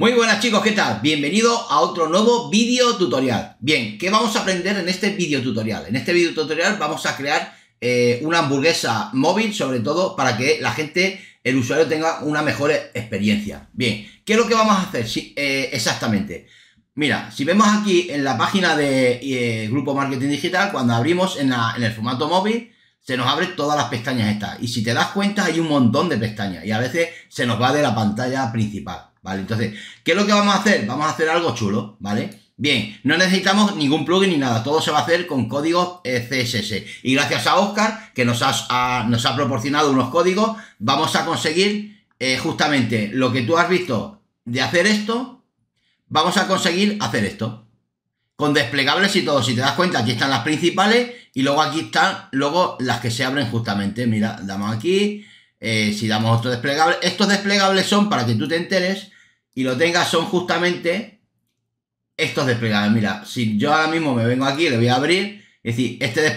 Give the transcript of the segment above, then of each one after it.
Muy buenas chicos, ¿qué tal? Bienvenido a otro nuevo video tutorial. Bien, ¿qué vamos a aprender en este video tutorial? En este vídeo tutorial vamos a crear eh, una hamburguesa móvil, sobre todo para que la gente, el usuario tenga una mejor experiencia. Bien, ¿qué es lo que vamos a hacer eh, exactamente? Mira, si vemos aquí en la página de eh, Grupo Marketing Digital, cuando abrimos en, el formato móvil, se nos abren todas las pestañas estas. Y si te das cuenta, hay un montón de pestañas y a veces se nos va de la pantalla principal. ¿vale? Entonces, ¿qué es lo que vamos a hacer? Vamos a hacer algo chulo, ¿vale? Bien, no necesitamos ningún plugin ni nada, todo se va a hacer con códigos e CSS. Y gracias a Oscar, que nos, nos ha proporcionado unos códigos, vamos a conseguir eh, justamente lo que tú has visto de hacer esto, vamos a conseguir hacer esto. Con desplegables y todo, si te das cuenta, aquí están las principales y luego aquí están luego las que se abren justamente. Mira, damos aquí, eh, si damos otro desplegable, estos desplegables son, para que tú te enteres y lo tengas, son justamente estos desplegables. Mira, si yo ahora mismo me vengo aquí, le voy a abrir, es decir, este,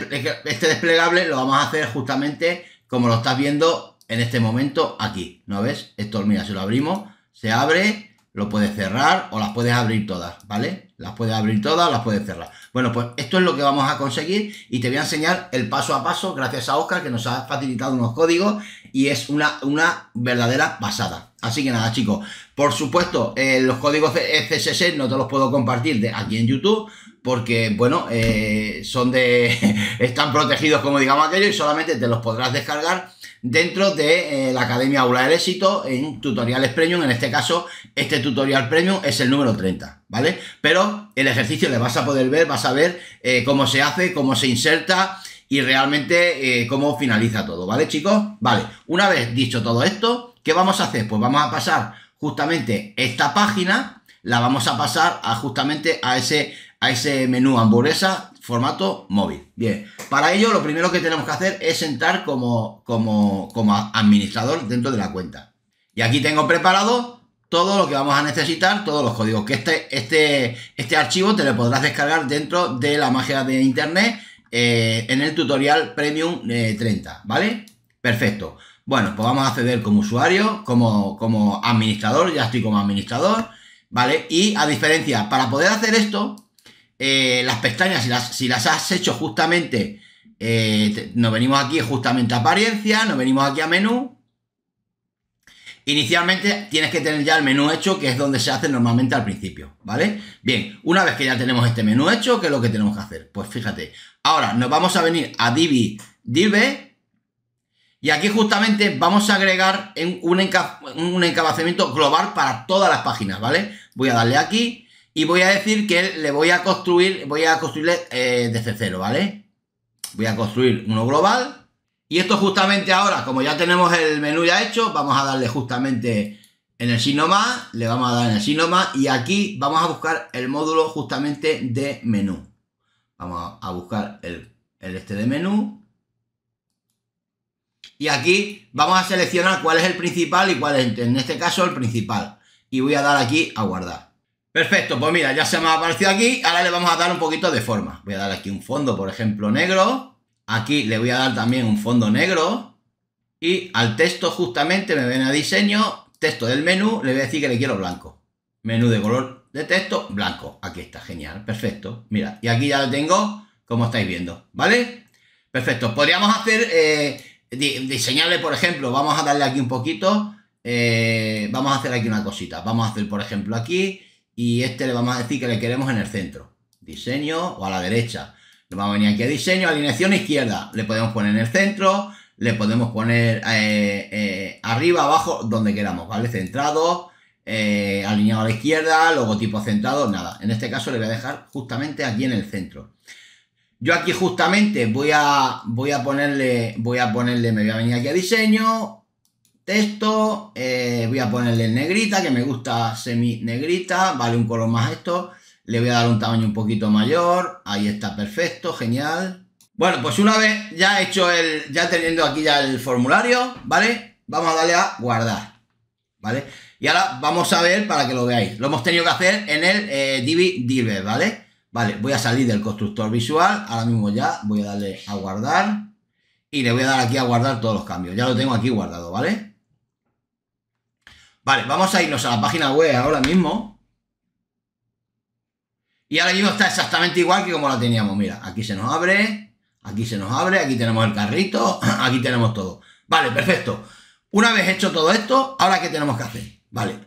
este desplegable lo vamos a hacer justamente como lo estás viendo en este momento aquí. ¿No ves? Esto, mira, si lo abrimos, se abre lo puedes cerrar o las puedes abrir todas, ¿vale? Las puedes abrir todas, las puedes cerrar. Bueno, pues esto es lo que vamos a conseguir y te voy a enseñar el paso a paso gracias a Oscar que nos ha facilitado unos códigos y es una, una verdadera pasada. Así que nada, chicos, por supuesto, eh, los códigos CSS no te los puedo compartir de aquí en YouTube porque, bueno, eh, son de... están protegidos como digamos aquello y solamente te los podrás descargar dentro de eh, la Academia Aula del Éxito en tutoriales premium. En este caso, este tutorial premium es el número 30, ¿vale? Pero el ejercicio le vas a poder ver, vas a ver eh, cómo se hace, cómo se inserta y realmente eh, cómo finaliza todo, ¿vale, chicos? Vale, una vez dicho todo esto, ¿qué vamos a hacer? Pues vamos a pasar justamente esta página, la vamos a pasar a justamente a ese, a ese menú hamburguesa formato móvil. Bien, para ello lo primero que tenemos que hacer es entrar como, como, como administrador dentro de la cuenta. Y aquí tengo preparado todo lo que vamos a necesitar, todos los códigos, que este, este, este archivo te lo podrás descargar dentro de la magia de internet eh, en el tutorial Premium 30, eh, ¿vale? Perfecto. Bueno, pues vamos a acceder como usuario, como, como administrador, ya estoy como administrador, ¿vale? Y a diferencia, para poder hacer esto, eh, las pestañas, si las, has hecho justamente, eh, nos venimos aquí justamente a apariencia, nos venimos aquí a menú. Inicialmente tienes que tener ya el menú hecho, que es donde se hace normalmente al principio, ¿vale? Bien, una vez que ya tenemos este menú hecho, ¿qué es lo que tenemos que hacer? Pues fíjate, ahora nos vamos a venir a Divi dive y aquí justamente vamos a agregar un, un encabezamiento global para todas las páginas, ¿vale? Voy a darle aquí, y voy a decir que le voy a construir, voy a construirle eh, desde cero, ¿vale? Voy a construir uno global. Y esto justamente ahora, como ya tenemos el menú ya hecho, vamos a darle justamente en el signo más, le vamos a dar en el signo más y aquí vamos a buscar el módulo justamente de menú. Vamos a buscar el, el este de menú. Y aquí vamos a seleccionar cuál es el principal y cuál es, en este caso, el principal. Y voy a dar aquí a guardar. Perfecto, pues mira, ya se me ha aparecido aquí. Ahora le vamos a dar un poquito de forma. Voy a dar aquí un fondo, por ejemplo, negro. Aquí le voy a dar también un fondo negro. Y al texto justamente me ven a diseño, texto del menú, le voy a decir que le quiero blanco. Menú de color de texto, blanco. Aquí está, genial, perfecto. Mira, y aquí ya lo tengo, como estáis viendo, ¿vale? Perfecto, podríamos hacer, eh, diseñarle, por ejemplo, vamos a darle aquí un poquito, eh, vamos a hacer aquí una cosita. Vamos a hacer, por ejemplo, aquí y este le vamos a decir que le queremos en el centro. Diseño o a la derecha. Le vamos a venir aquí a diseño, alineación izquierda. Le podemos poner en el centro, le podemos poner eh, eh, arriba, abajo, donde queramos, ¿vale? Centrado, eh, alineado a la izquierda, logotipo centrado, nada. En este caso le voy a dejar justamente aquí en el centro. Yo aquí justamente voy a, voy a ponerle, voy a ponerle, me voy a venir aquí a diseño, texto, eh, voy a ponerle en negrita, que me gusta semi negrita, vale un color más esto, le voy a dar un tamaño un poquito mayor, ahí está perfecto, genial. Bueno, pues una vez ya hecho el, ya teniendo aquí ya el formulario, ¿vale? Vamos a darle a guardar, ¿vale? Y ahora vamos a ver para que lo veáis. Lo hemos tenido que hacer en el eh, Divi Diver, ¿vale? Vale, voy a salir del constructor visual, ahora mismo ya voy a darle a guardar y le voy a dar aquí a guardar todos los cambios. Ya lo tengo aquí guardado, ¿vale? Vale, vamos a irnos a la página web ahora mismo. Y ahora mismo está exactamente igual que como la teníamos. Mira, aquí se nos abre, aquí se nos abre, aquí tenemos el carrito, aquí tenemos todo. Vale, perfecto. Una vez hecho todo esto, ahora ¿qué tenemos que hacer? Vale,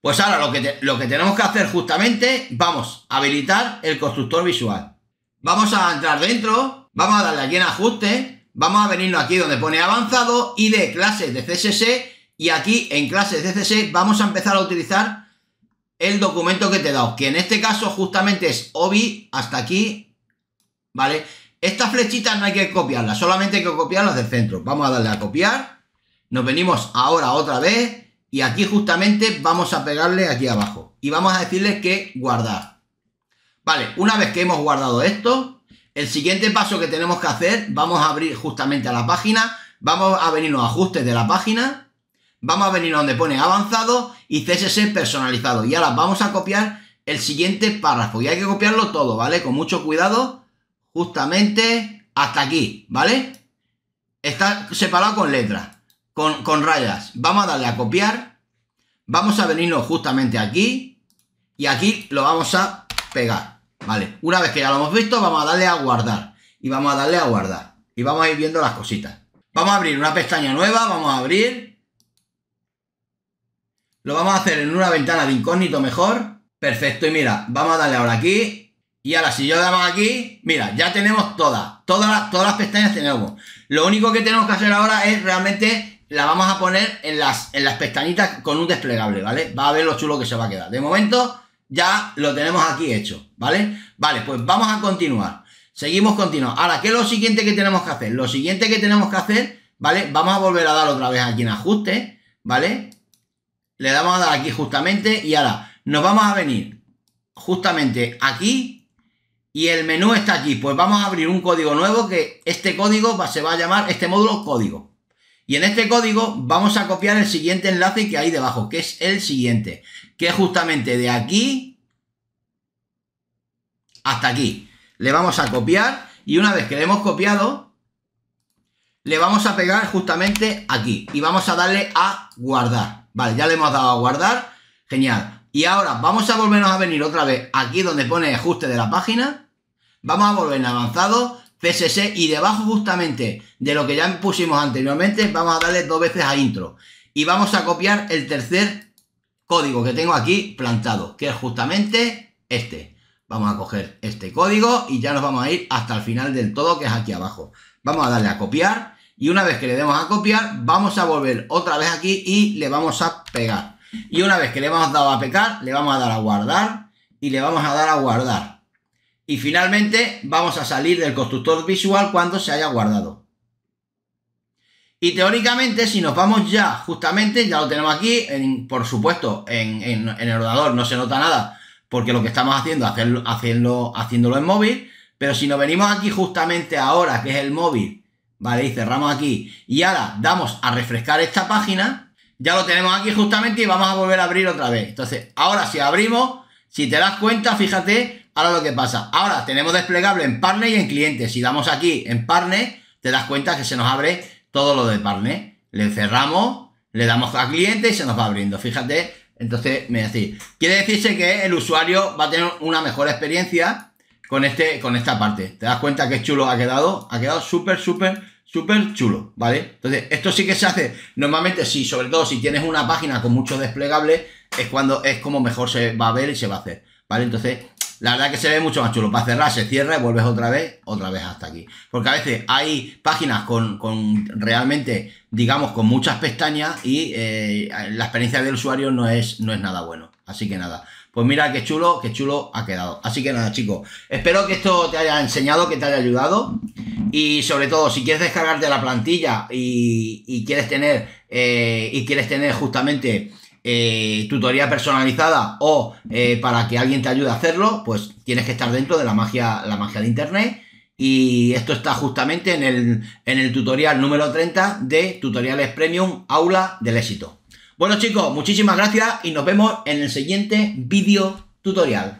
pues ahora lo que, lo que tenemos que hacer justamente, vamos a habilitar el constructor visual. Vamos a entrar dentro, vamos a darle aquí en ajuste, vamos a venirnos aquí donde pone avanzado y de clases de CSS y aquí en clases de vamos a empezar a utilizar el documento que te he dado, que en este caso justamente es obi hasta aquí, ¿vale? Estas flechitas no hay que copiarlas, solamente hay que copiarlas del centro. Vamos a darle a copiar, nos venimos ahora otra vez y aquí justamente vamos a pegarle aquí abajo y vamos a decirle que guardar. Vale, una vez que hemos guardado esto, el siguiente paso que tenemos que hacer, vamos a abrir justamente a la página, vamos a venirnos a ajustes de la página, Vamos a venir donde pone avanzado y CSS personalizado. Y ahora vamos a copiar el siguiente párrafo. Y hay que copiarlo todo, ¿vale? Con mucho cuidado, justamente hasta aquí, ¿vale? Está separado con letras, con, rayas. Vamos a darle a copiar. Vamos a venirnos justamente aquí. Y aquí lo vamos a pegar, ¿vale? Una vez que ya lo hemos visto, vamos a darle a guardar. Y vamos a darle a guardar. Y vamos a ir viendo las cositas. Vamos a abrir una pestaña nueva, vamos a abrir lo vamos a hacer en una ventana de incógnito mejor. Perfecto, y mira, vamos a darle ahora aquí. Y ahora si yo damos aquí, mira, ya tenemos todas, todas, todas las pestañas tenemos. Lo único que tenemos que hacer ahora es realmente la vamos a poner en las, en las pestañitas con un desplegable, ¿vale? Va a ver lo chulo que se va a quedar. De momento ya lo tenemos aquí hecho, ¿vale? Vale, pues vamos a continuar. Seguimos continuando. Ahora, ¿qué es lo siguiente que tenemos que hacer? Lo siguiente que tenemos que hacer, ¿vale? Vamos a volver a dar otra vez aquí en ajuste, ¿vale? le damos a dar aquí justamente y ahora nos vamos a venir justamente aquí y el menú está aquí. Pues vamos a abrir un código nuevo que este código se va a llamar, este módulo código. Y en este código vamos a copiar el siguiente enlace que hay debajo, que es el siguiente, que es justamente de aquí hasta aquí. Le vamos a copiar y una vez que le hemos copiado, le vamos a pegar justamente aquí y vamos a darle a guardar. Vale, ya le hemos dado a guardar. Genial. Y ahora vamos a volvernos a venir otra vez aquí donde pone ajuste de la página. Vamos a volver en avanzado, CSS y debajo justamente de lo que ya pusimos anteriormente vamos a darle dos veces a intro. Y vamos a copiar el tercer código que tengo aquí plantado, que es justamente este. Vamos a coger este código y ya nos vamos a ir hasta el final del todo, que es aquí abajo. Vamos a darle a copiar y una vez que le demos a copiar, vamos a volver otra vez aquí y le vamos a pegar. Y una vez que le hemos dado a pegar, le vamos a dar a guardar y le vamos a dar a guardar. Y finalmente vamos a salir del constructor visual cuando se haya guardado. Y teóricamente, si nos vamos ya, justamente, ya lo tenemos aquí, por supuesto, en, el ordenador no se nota nada, porque lo que estamos haciendo es haciéndolo en móvil, pero si nos venimos aquí justamente ahora, que es el móvil, ¿vale? Y cerramos aquí. Y ahora damos a refrescar esta página. Ya lo tenemos aquí justamente y vamos a volver a abrir otra vez. Entonces, ahora si abrimos, si te das cuenta, fíjate, ahora lo que pasa. Ahora tenemos desplegable en partner y en cliente. Si damos aquí en partner, te das cuenta que se nos abre todo lo de partner. Le cerramos, le damos a cliente y se nos va abriendo. Fíjate, entonces me decís, quiere decirse que el usuario va a tener una mejor experiencia con, este, con esta parte. ¿Te das cuenta qué chulo ha quedado? Ha quedado súper, súper, súper chulo, ¿vale? Entonces, esto sí que se hace normalmente, sí, sobre todo si tienes una página con mucho desplegable es cuando es como mejor se va a ver y se va a hacer, ¿vale? Entonces, la verdad que se ve mucho más chulo. Para cerrar, se cierra y vuelves otra vez, otra vez hasta aquí. Porque a veces hay páginas con, con realmente, digamos, con muchas pestañas y eh, la experiencia del usuario no es, no es nada bueno. Así que nada. Pues mira qué chulo, qué chulo ha quedado. Así que nada, chicos, espero que esto te haya enseñado, que te haya ayudado. Y sobre todo, si quieres descargarte la plantilla y, quieres tener eh, y quieres tener justamente eh, tutoría personalizada o eh, para que alguien te ayude a hacerlo, pues tienes que estar dentro de la magia, la magia de internet. Y esto está justamente en el, en el tutorial número 30 de Tutoriales Premium Aula del Éxito. Bueno chicos, muchísimas gracias y nos vemos en el siguiente vídeo tutorial.